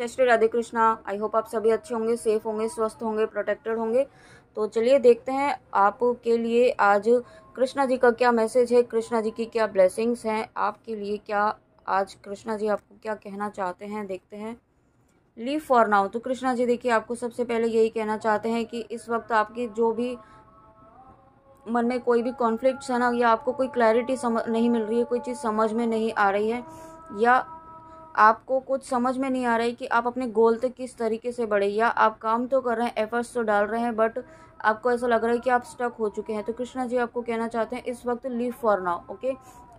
जय Shri Radhe Krishna I hope आप सभी अच्छे होंगे सेफ होंगे स्वस्थ होंगे प्रोटेक्टेड होंगे तो चलिए देखते हैं आपके लिए आज कृष्णा जी का क्या मैसेज है कृष्णा जी की क्या ब्लेसिंग्स हैं आपके लिए क्या आज कृष्णा जी आपको क्या कहना चाहते हैं देखते हैं लीव फॉर नाउ तो कृष्णा जी देखिए आपको सबसे पहले यही कहना चाहते हैं कि इस वक्त आपकी जो भी मन में कोई भी कॉन्फ्लिक्ट है ना या आपको कोई क्लैरिटी समझ नहीं मिल रही है कोई चीज़ समझ में नहीं आ रही है या आपको कुछ समझ में नहीं आ रही कि आप अपने गोल तक किस तरीके से बढ़े या आप काम तो कर रहे हैं एफर्ट्स तो डाल रहे हैं बट आपको ऐसा लग रहा है कि आप स्टक हो चुके हैं तो कृष्णा जी आपको कहना चाहते हैं इस वक्त लीव फॉर नाउ ओके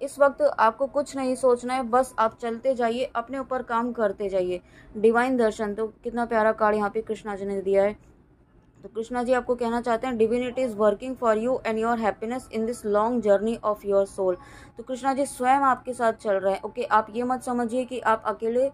इस वक्त आपको कुछ नहीं सोचना है बस आप चलते जाइए अपने ऊपर काम करते जाइए डिवाइन दर्शन तो कितना प्यारा कार्ड यहाँ पे कृष्णा जी ने दिया है तो कृष्णा जी आपको कहना चाहते हैं divinity is working for you and your happiness in this long journey of your soul तो कृष्णा जी स्वयं आपके साथ चल रहे हैं ओके आप ये मत समझिए कि आप अकेले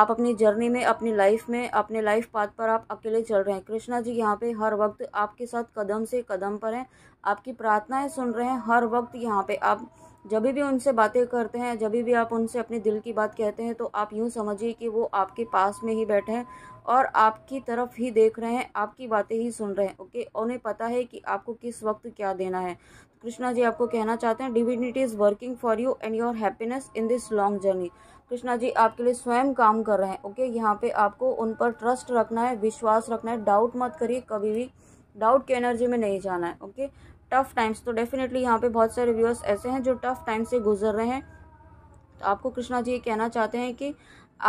आप अपनी जर्नी में अपनी लाइफ में अपने लाइफ पाथ पर आप अकेले चल रहे हैं कृष्णा जी यहाँ पे हर वक्त आपके साथ कदम से कदम पर हैं आपकी प्रार्थनाएं है सुन रहे हैं हर वक्त यहाँ पे आप जब भी उनसे बातें करते हैं जब भी आप उनसे अपने दिल की बात कहते हैं तो आप यूँ समझिए कि वो आपके पास में ही बैठे हैं और आपकी तरफ ही देख रहे हैं आपकी बातें ही सुन रहे हैं ओके उन्हें पता है कि आपको किस वक्त क्या देना है कृष्णा जी आपको कहना चाहते हैं divinity is working for you and your happiness in this long journey Krishna ji आपके लिए स्वयं काम कर रहे हैं ओके यहाँ पे आपको उन पर ट्रस्ट रखना है विश्वास रखना है डाउट मत करिए कभी भी डाउट की एनर्जी में नहीं जाना है ओके टफ़ टाइम्स तो डेफिनेटली यहाँ पे बहुत सारे व्यूअर्स ऐसे हैं जो टफ़ टाइम से गुजर रहे हैं तो आपको कृष्णा जी ये कहना चाहते हैं कि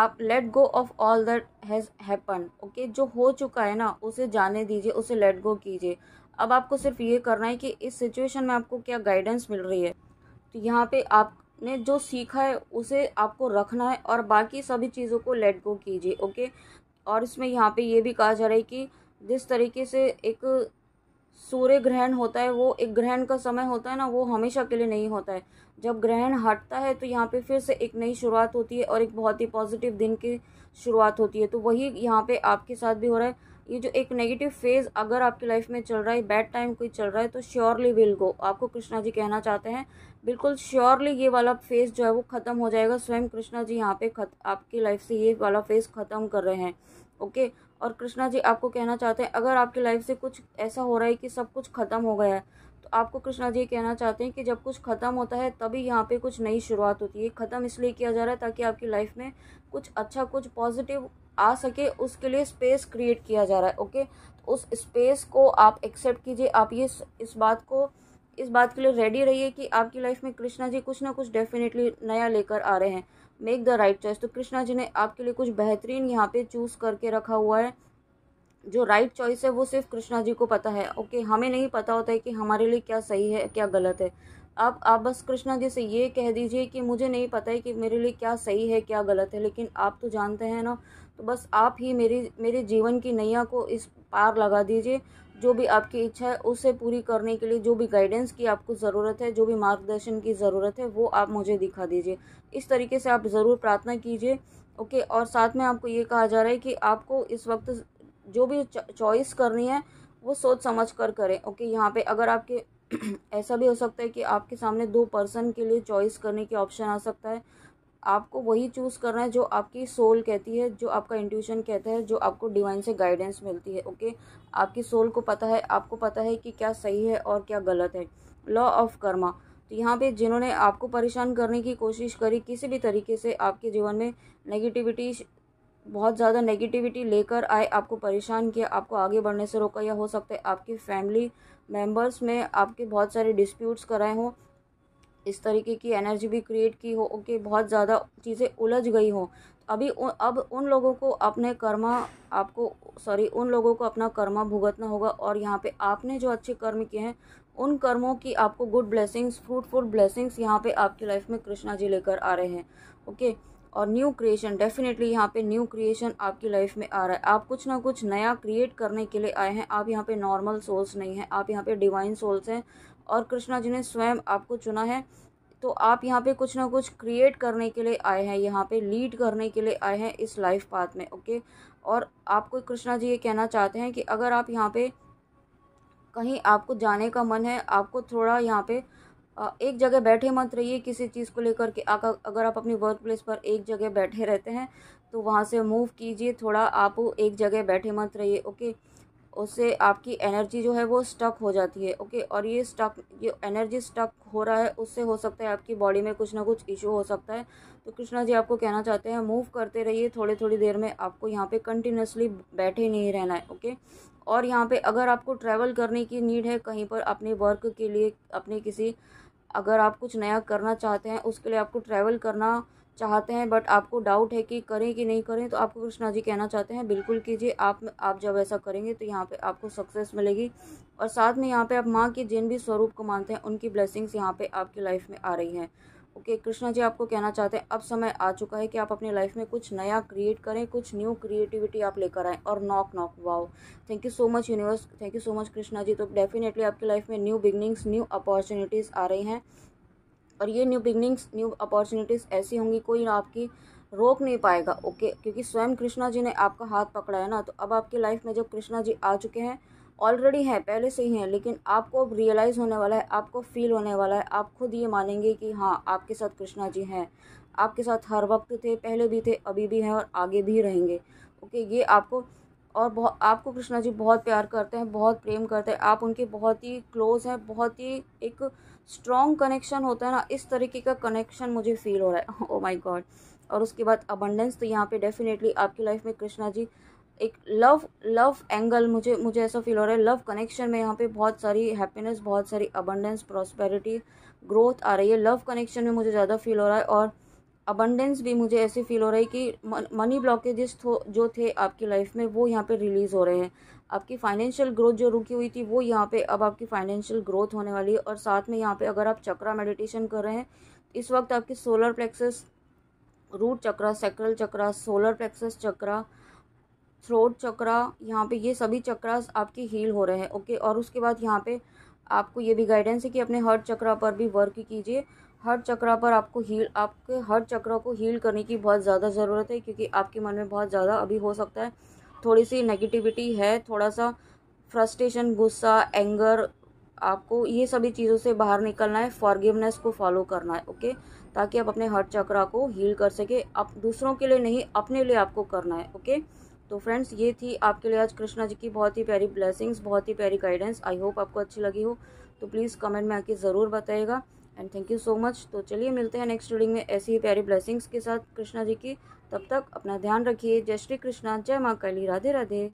आप let go of all that has happen okay जो हो चुका है ना उसे जाने दीजिए उसे लेट गो कीजिए अब आपको सिर्फ ये करना है कि इस सिचुएशन में आपको क्या गाइडेंस मिल रही है तो यहाँ पे आप आपने जो सीखा है उसे आपको रखना है और बाकी सभी चीज़ों को लेट गो कीजिए ओके और इसमें यहाँ पे ये भी कहा जा रहा है कि जिस तरीके से एक सूर्य ग्रहण होता है वो एक ग्रहण का समय होता है ना वो हमेशा के लिए नहीं होता है जब ग्रहण हटता है तो यहाँ पे फिर से एक नई शुरुआत होती है और एक बहुत ही पॉजिटिव दिन की शुरुआत होती है तो वही यहाँ पे आपके साथ भी हो रहा है ये जो एक नेगेटिव फेज़ अगर आपकी लाइफ में चल रहा है बैड टाइम कोई चल रहा है तो श्योरली विल गो आपको कृष्णा जी कहना चाहते हैं बिल्कुल श्योरली ये वाला फेज़ जो है वो ख़त्म हो जाएगा स्वयं कृष्णा जी यहाँ पे खत आपकी लाइफ से ये वाला फेज़ ख़त्म कर रहे हैं ओके और कृष्णा जी आपको कहना चाहते हैं अगर आपकी लाइफ से कुछ ऐसा हो रहा है कि सब कुछ ख़त्म हो गया है तो आपको कृष्णा जी कहना चाहते हैं कि जब कुछ ख़त्म होता है तभी यहाँ पे कुछ नई शुरुआत होती है ख़त्म इसलिए किया जा रहा है ताकि आपकी लाइफ में कुछ अच्छा कुछ पॉजिटिव आ सके उसके लिए स्पेस क्रिएट किया जा रहा है ओके तो उस स्पेस को आप एक्सेप्ट कीजिए आप ये इस बात को इस बात के लिए रेडी रहिए कि आपकी लाइफ में कृष्णा जी कुछ ना कुछ डेफिनेटली नया लेकर आ रहे हैं मेक द राइट चॉइस तो कृष्णा जी ने आपके लिए कुछ बेहतरीन यहाँ पे चूज़ करके रखा हुआ है जो राइट right चॉइस है वो सिर्फ कृष्णा जी को पता है ओके okay, हमें नहीं पता होता है कि हमारे लिए क्या सही है क्या गलत है आप आप बस कृष्णा जी से ये कह दीजिए कि मुझे नहीं पता है कि मेरे लिए क्या सही है क्या गलत है लेकिन आप तो जानते हैं ना तो बस आप ही मेरी मेरे जीवन की नैया को इस पार लगा दीजिए जो भी आपकी इच्छा है उसे पूरी करने के लिए जो भी गाइडेंस की आपको ज़रूरत है जो भी मार्गदर्शन की ज़रूरत है वो आप मुझे दिखा दीजिए इस तरीके से आप ज़रूर प्रार्थना कीजिए ओके और साथ में आपको ये कहा जा रहा है कि आपको इस वक्त जो भी चॉइस करनी है वो सोच समझ कर करें ओके यहाँ पे अगर आपके ऐसा भी हो सकता है कि आपके सामने दो पर्सन के लिए चॉइस करने के ऑप्शन आ सकता है आपको वही चूज़ करना है जो आपकी सोल कहती है जो आपका इंट्यूशन कहता है जो आपको डिवाइन से गाइडेंस मिलती है ओके आपकी सोल को पता है आपको पता है कि क्या सही है और क्या गलत है लॉ ऑफ कर्मा तो यहाँ पे जिन्होंने आपको परेशान करने की कोशिश करी किसी भी तरीके से आपके जीवन में नेगेटिविटी बहुत ज़्यादा नेगेटिविटी लेकर आए आपको परेशान किया आपको आगे बढ़ने से रोका या हो सकता है आपकी फैमिली मेम्बर्स में आपके बहुत सारे डिस्प्यूट्स कराए हों इस तरीके की एनर्जी भी क्रिएट की हो कि बहुत ज़्यादा चीज़ें उलझ गई हो अभी उ, अब उन लोगों को अपने कर्मा आपको सॉरी उन लोगों को अपना कर्मा भुगतना होगा और यहाँ पे आपने जो अच्छे कर्म किए हैं उन कर्मों की आपको गुड ब्लेसिंग्स फ्रूटफुल ब्लेसिंग्स यहाँ पे आपकी लाइफ में कृष्णा जी लेकर आ रहे हैं ओके और न्यू क्रिएशन डेफिनेटली यहाँ पे न्यू क्रिएशन आपकी लाइफ में आ रहा है आप कुछ ना कुछ नया क्रिएट करने के लिए आए हैं आप यहाँ पे नॉर्मल सोल्स नहीं हैं आप यहाँ पे डिवाइन सोल्स हैं और कृष्णा जी ने स्वयं आपको चुना है तो आप यहाँ पे कुछ ना कुछ क्रिएट करने के लिए आए हैं यहाँ पे लीड करने के लिए आए हैं इस लाइफ पाथ में ओके और आपको कृष्णा जी ये कहना चाहते हैं कि अगर आप यहाँ पे कहीं आपको जाने का मन है आपको थोड़ा यहाँ पे एक जगह बैठे मत रहिए किसी चीज़ को लेकर के अगर आप अपनी वर्क प्लेस पर एक जगह बैठे रहते हैं तो वहाँ से मूव कीजिए थोड़ा आप एक जगह बैठे मत रहिए ओके उससे आपकी एनर्जी जो है वो स्टक हो जाती है ओके और ये स्टक ये एनर्जी स्टक हो रहा है उससे हो सकता है आपकी बॉडी में कुछ ना कुछ इशू हो सकता है तो कृष्णा जी आपको कहना चाहते हैं मूव करते रहिए थोड़ी थोड़ी देर में आपको यहाँ पे कंटिन्यूसली बैठे नहीं रहना है ओके और यहाँ पे अगर आपको ट्रैवल करने की नीड है कहीं पर अपने वर्क के लिए अपने किसी अगर आप कुछ नया करना चाहते हैं उसके लिए आपको ट्रैवल करना चाहते हैं बट आपको डाउट है कि करें कि नहीं करें तो आपको कृष्णा जी कहना चाहते हैं बिल्कुल कीजिए आप आप जब ऐसा करेंगे तो यहाँ पे आपको सक्सेस मिलेगी और साथ में यहाँ पे आप माँ के जिन भी स्वरूप को मानते हैं उनकी ब्लेसिंग्स यहाँ पे आपकी लाइफ में आ रही हैं ओके कृष्णा जी आपको कहना चाहते हैं अब समय आ चुका है कि आप अपनी लाइफ में कुछ नया क्रिएट करें कुछ न्यू क्रिएटिविटी आप लेकर आएँ और knock knock wow thank you so much universe thank you so much Krishna ji तो डेफिनेटली आपकी लाइफ में न्यू बिगनिंग्स न्यू अपॉर्चुनिटीज़ आ रही हैं और ये न्यू बिगनिंग्स न्यू अपॉर्चुनिटीज़ ऐसी होंगी कोई आपकी रोक नहीं पाएगा ओके क्योंकि स्वयं कृष्णा जी ने आपका हाथ पकड़ा है ना तो अब आपकी लाइफ में जब कृष्णा जी आ चुके हैं ऑलरेडी हैं पहले से ही हैं लेकिन आपको अब रियलाइज़ होने वाला है आपको फील होने वाला है आप खुद ये मानेंगे कि हाँ आपके साथ कृष्णा जी हैं आपके साथ हर वक्त थे पहले भी थे अभी भी हैं और आगे भी रहेंगे ओके ये आपको और बहुत आपको कृष्णा जी बहुत प्यार करते हैं बहुत प्रेम करते हैं आप उनके बहुत ही क्लोज़ हैं बहुत ही एक स्ट्रॉन्ग कनेक्शन होता है ना इस तरीके का कनेक्शन मुझे फील हो रहा है ओ माई गॉड और उसके बाद अबंडेंस तो यहाँ पे डेफिनेटली आपकी लाइफ में कृष्णा जी एक लव लव एंगल मुझे मुझे ऐसा फील हो रहा है लव कनेक्शन में यहाँ पे बहुत सारी हैप्पीनेस बहुत सारी अबंडेंस प्रॉस्पेरिटी ग्रोथ आ रही है लव कनेक्शन में मुझे ज़्यादा फील हो रहा है और अबंडेंस भी मुझे ऐसे फील हो रही है कि मनी ब्लॉकेजेस जो थे आपकी लाइफ में वो यहाँ पे रिलीज़ हो रहे हैं आपकी फाइनेंशियल ग्रोथ जो रुकी हुई थी वो यहाँ पे अब आपकी फाइनेंशियल ग्रोथ होने वाली है और साथ में यहाँ पे अगर आप चक्रा मेडिटेशन कर रहे हैं इस वक्त आपकी solar plexus root chakra sacral chakra solar plexus chakra throat chakra यहाँ पे ये सभी चक्रास आपके हील हो रहे हैं ओके और उसके बाद यहाँ पे आपको ये भी गाइडेंस है कि अपने हर चक्रा पर भी वर्क कीजिए हर चक्रा पर आपको हील आपके हर चक्रा को हील करने की बहुत ज़्यादा ज़रूरत है क्योंकि आपके मन में बहुत ज़्यादा अभी हो सकता है थोड़ी सी नेगेटिविटी है थोड़ा सा फ्रस्ट्रेशन गुस्सा एंगर आपको ये सभी चीज़ों से बाहर निकलना है फॉरगिवनेस को फॉलो करना है ओके ताकि आप अपने हर्ट चक्रा को हील कर सके आप दूसरों के लिए नहीं अपने लिए आपको करना है ओके तो फ्रेंड्स ये थी आपके लिए आज कृष्णा जी की बहुत ही प्यारी ब्लेसिंग्स बहुत ही प्यारी गाइडेंस आई होप आपको अच्छी लगी हो तो प्लीज़ कमेंट में आके ज़रूर बताएगा and thank you so much तो चलिए मिलते हैं नेक्स्ट रीडिंग में ऐसी ही प्यारी ब्लेसिंग्स के साथ कृष्णा जी की तब तक अपना ध्यान रखिए जय श्री कृष्णा जय माँ काली राधे राधे